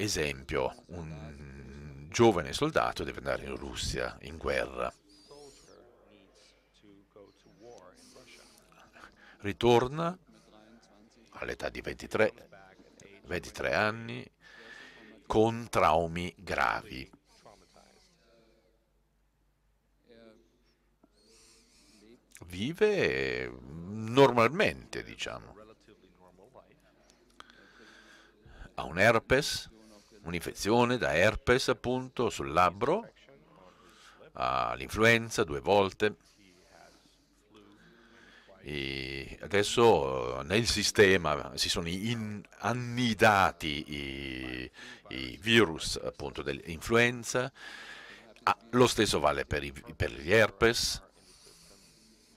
Esempio, un giovane soldato deve andare in Russia, in guerra. Ritorna all'età di 23, 23 anni con traumi gravi. Vive normalmente, diciamo. Ha un herpes un'infezione da herpes appunto sul labbro, all'influenza due volte. E adesso eh, nel sistema si sono annidati i, i virus appunto dell'influenza, ah, lo stesso vale per, i, per gli herpes,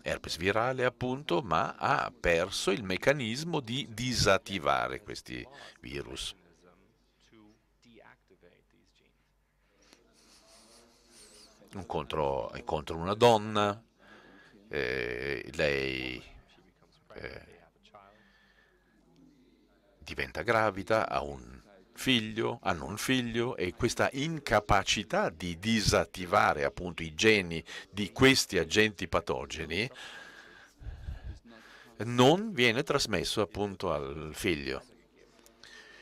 herpes virale appunto, ma ha perso il meccanismo di disattivare questi virus. incontro, contro una donna, eh, lei eh, diventa gravida, ha un figlio, hanno un figlio e questa incapacità di disattivare appunto i geni di questi agenti patogeni non viene trasmesso appunto al figlio.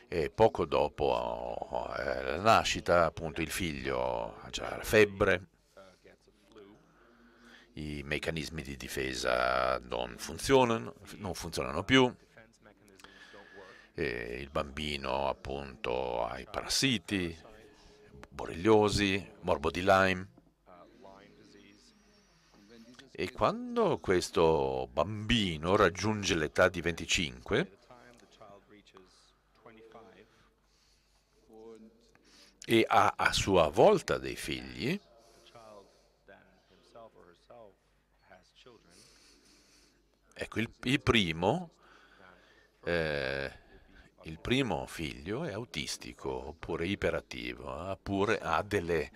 E poco dopo eh, la nascita appunto il figlio ha già la febbre, i meccanismi di difesa non funzionano, non funzionano più, e il bambino appunto ha i parassiti, borreliosi, morbo di Lyme. E quando questo bambino raggiunge l'età di 25 e ha a sua volta dei figli, Ecco, il, il, primo, eh, il, primo, figlio è autistico oppure iperattivo, oppure ha delle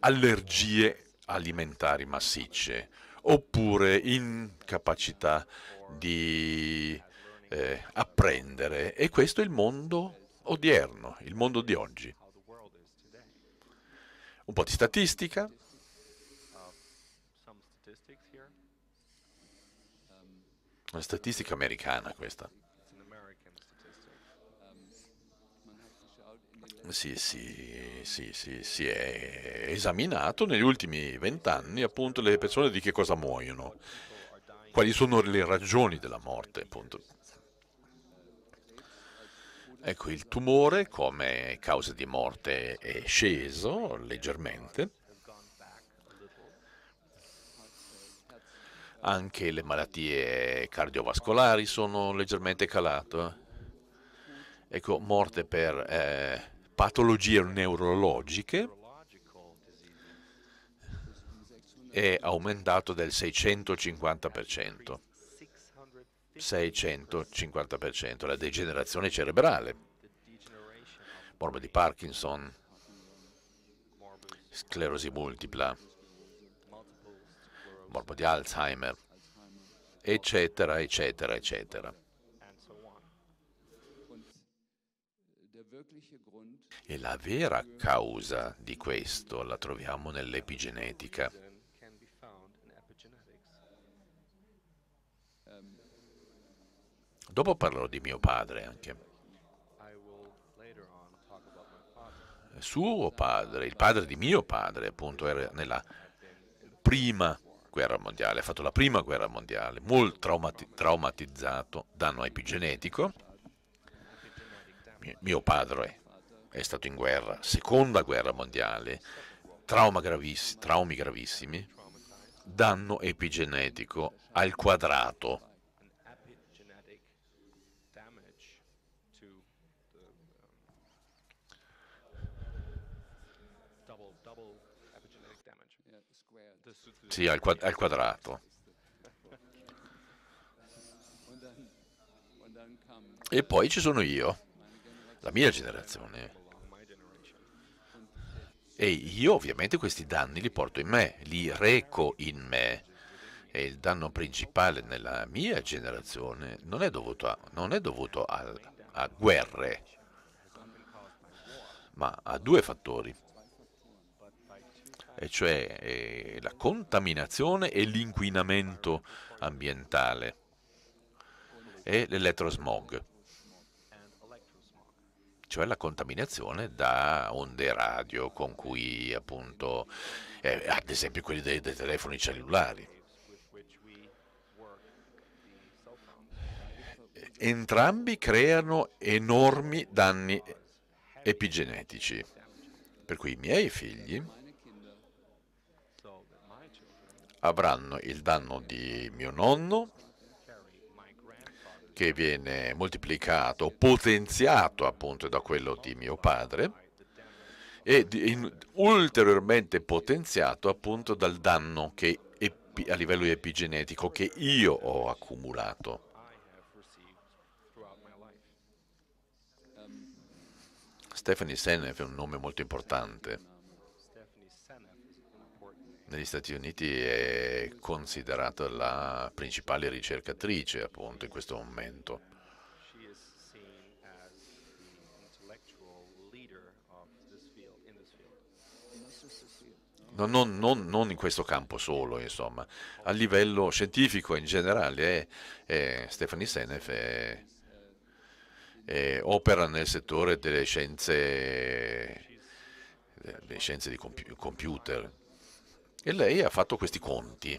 allergie alimentari massicce, oppure incapacità di eh, apprendere. E questo è il mondo odierno, il mondo di oggi. Un po' di statistica, Una statistica americana questa. Sì, sì, sì, sì, si è esaminato negli ultimi vent'anni appunto le persone di che cosa muoiono, quali sono le ragioni della morte appunto. Ecco, il tumore come causa di morte è sceso leggermente anche le malattie cardiovascolari sono leggermente calate. Eh. Ecco, morte per eh, patologie neurologiche è aumentato del 650%. 650% la degenerazione cerebrale, morbo di Parkinson, sclerosi multipla, morbo di Alzheimer, eccetera, eccetera, eccetera. E la vera causa di questo la troviamo nell'epigenetica. Dopo parlerò di mio padre anche. Suo padre, il padre di mio padre, appunto, era nella prima guerra mondiale, ha fatto la prima guerra mondiale, molto traumati- traumatizzato, danno epigenetico. Mio padre è stato in guerra, seconda guerra mondiale, graviss- traumi gravissimi, danno epigenetico al quadrato. Sì, al, quad al quadrato. E poi ci sono io, la mia generazione. E io ovviamente questi danni li porto in me, li reco in me. E il danno principale nella mia generazione non è dovuto a, è dovuto a, a guerre, ma a due fattori cioè eh, la contaminazione e l'inquinamento ambientale e l'elettrosmog, cioè la contaminazione da onde radio con cui appunto, eh, ad esempio quelli dei, dei telefoni cellulari. Entrambi creano enormi danni epigenetici, per cui i miei figli avranno il danno di mio nonno che viene moltiplicato, potenziato appunto da quello di mio padre e in, ulteriormente potenziato appunto dal danno che, a livello epigenetico che io ho accumulato. Stephanie Senef è un nome molto importante negli Stati Uniti è considerata la principale ricercatrice appunto in questo momento. Non, non, non, non, in questo campo solo, insomma, a livello scientifico in generale. Eh, eh, Stephanie Senef è, è opera nel settore delle scienze, delle scienze di compi computer. E lei ha fatto questi conti.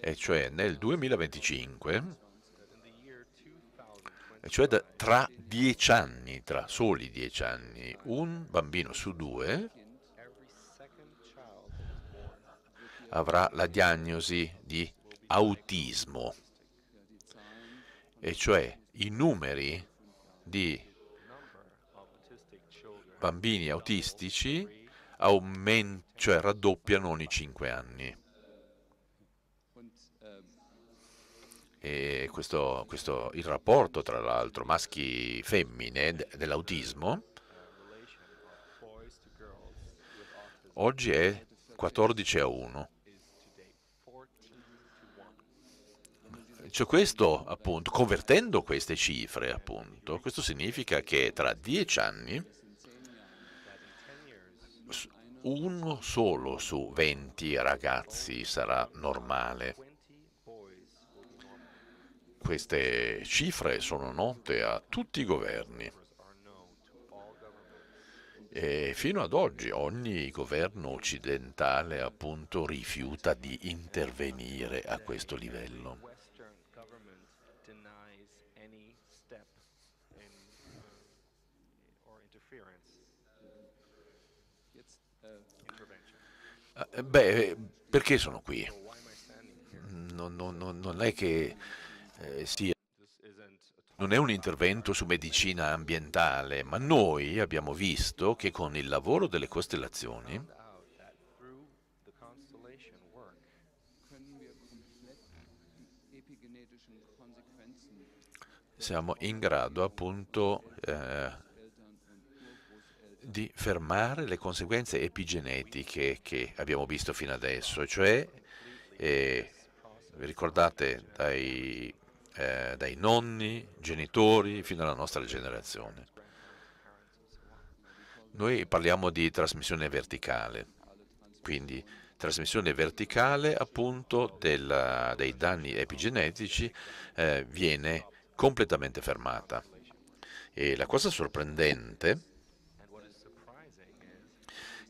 E cioè nel 2025, cioè da, tra dieci anni, tra soli dieci anni, un bambino su due avrà la diagnosi di autismo. E cioè i numeri di bambini autistici aument- cioè raddoppiano ogni 5 anni. E questo, questo, il rapporto tra l'altro maschi-femmine e dell'autismo oggi è 14 a 1. Cioè questo appunto, convertendo queste cifre appunto, questo significa che tra 10 anni uno solo su 20 ragazzi sarà normale. Queste cifre sono note a tutti i governi. E fino ad oggi ogni governo occidentale appunto rifiuta di intervenire a questo livello. Eh, beh, eh, perché sono qui? Non, non, non è che eh, sia... Non è un intervento su medicina ambientale, ma noi abbiamo visto che con il lavoro delle costellazioni siamo in grado appunto eh, di fermare le conseguenze epigenetiche che abbiamo visto fino adesso, cioè, eh, vi ricordate, dai, eh, dai nonni, genitori, fino alla nostra generazione. Noi parliamo di trasmissione verticale, quindi trasmissione verticale appunto della, dei danni epigenetici eh, viene completamente fermata. E la cosa sorprendente è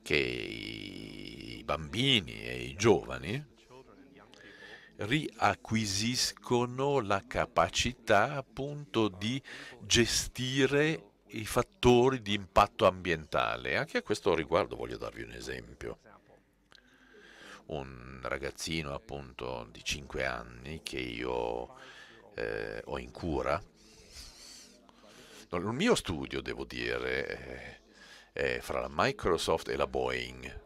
che i bambini e i giovani riacquisiscono la capacità appunto di gestire i fattori di impatto ambientale. Anche a questo riguardo voglio darvi un esempio. Un ragazzino appunto di 5 anni che io eh, ho in cura, il mio studio devo dire, eh, è fra la Microsoft e la Boeing.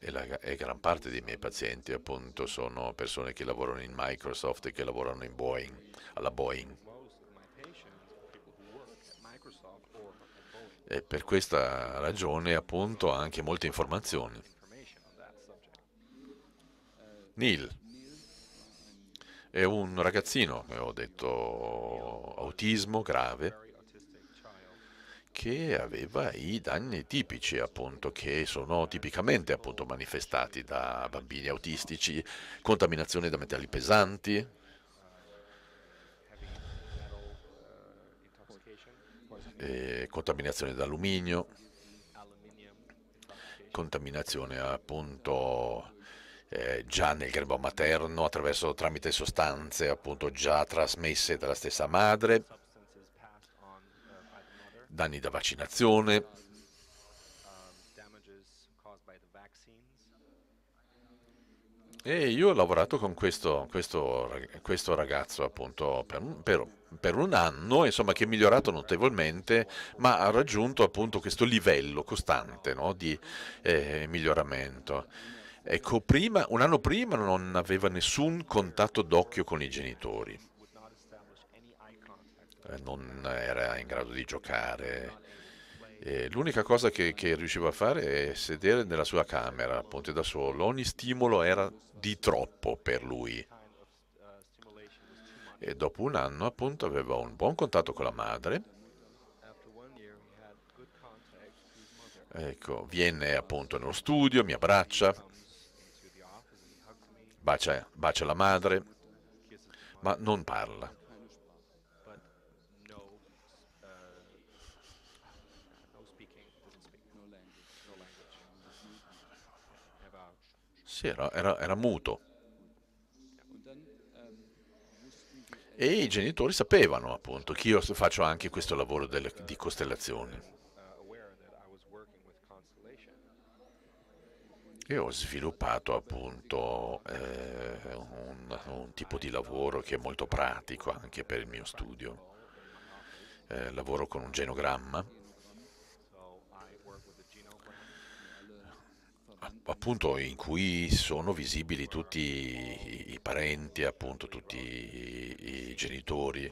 E, la, e, gran parte dei miei pazienti appunto sono persone che lavorano in Microsoft e che lavorano in Boeing, alla Boeing. E per questa ragione appunto ho anche molte informazioni. Neil. È un ragazzino, come ho detto, autismo grave, che aveva i danni tipici, appunto, che sono tipicamente appunto, manifestati da bambini autistici, contaminazione da metalli pesanti, contaminazione da alluminio, contaminazione appunto eh, già nel grembo materno attraverso tramite sostanze appunto già trasmesse dalla stessa madre, danni da vaccinazione, E io ho lavorato con questo, questo, questo ragazzo appunto per, per, per, un anno, insomma, che è migliorato notevolmente, ma ha raggiunto appunto questo livello costante no, di eh, miglioramento. Ecco, prima, un anno prima non aveva nessun contatto d'occhio con i genitori, eh, non era in grado di giocare. L'unica cosa che, che, riusciva a fare è sedere nella sua camera, appunto da solo. Ogni stimolo era di troppo per lui. E dopo un anno, appunto, aveva un buon contatto con la madre. Ecco, viene appunto nello studio, mi abbraccia, bacia, bacia la madre, ma non parla. Sì, era, era, era muto. E i genitori sapevano appunto che io faccio anche questo lavoro delle, di costellazione. e ho sviluppato appunto eh, un, un, tipo di lavoro che è molto pratico anche per il mio studio. Eh, lavoro con un genogramma, appunto in cui sono visibili tutti i parenti, appunto tutti i, i genitori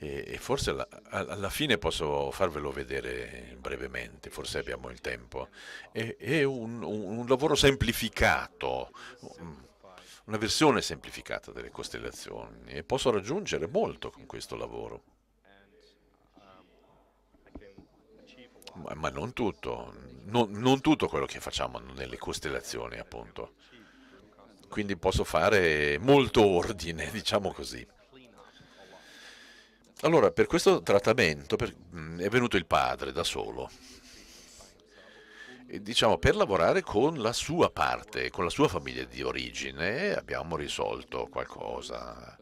e, e forse alla, alla, fine posso farvelo vedere brevemente, forse abbiamo il tempo. È, è un, un, un, lavoro semplificato, mm, una versione semplificata delle costellazioni e posso raggiungere molto con questo lavoro. Ma, ma non tutto, no, non tutto quello che facciamo nelle costellazioni appunto quindi posso fare molto ordine, diciamo così. Allora, per questo trattamento per, mm, è venuto il padre da solo, diciamo, per lavorare con la sua parte, con la sua famiglia di origine, abbiamo risolto qualcosa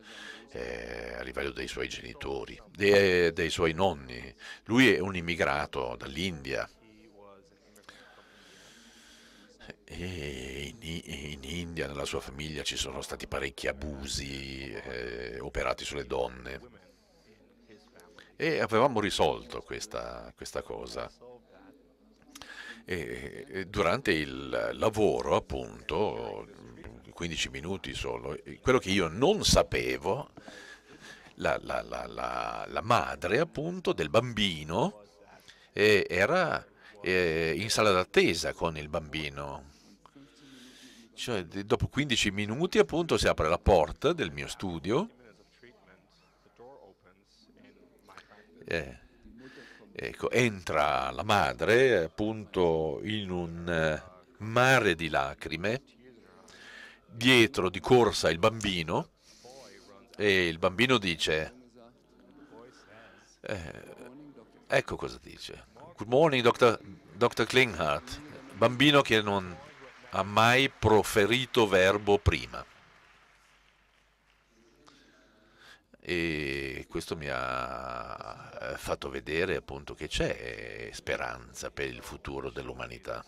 eh, a livello dei suoi genitori, dei, dei suoi nonni. Lui è un immigrato dall'India. E in, in, India, nella sua famiglia, ci sono stati parecchi abusi eh, operati sulle donne e avevamo risolto questa, questa cosa. E, e durante il lavoro, appunto, 15 minuti solo, quello che io non sapevo, la, la, la, la madre appunto del bambino eh, era eh, in sala d'attesa con il bambino. Cioè, dopo 15 minuti appunto si apre la porta del mio studio eh, ecco, entra la madre appunto in un eh, mare di lacrime, dietro di corsa il bambino e il bambino dice, eh, ecco cosa dice, Good morning Dr. Dr. Klinghardt, bambino che non ha mai proferito verbo prima. e questo mi ha eh, fatto vedere appunto che c'è eh, speranza per il futuro dell'umanità.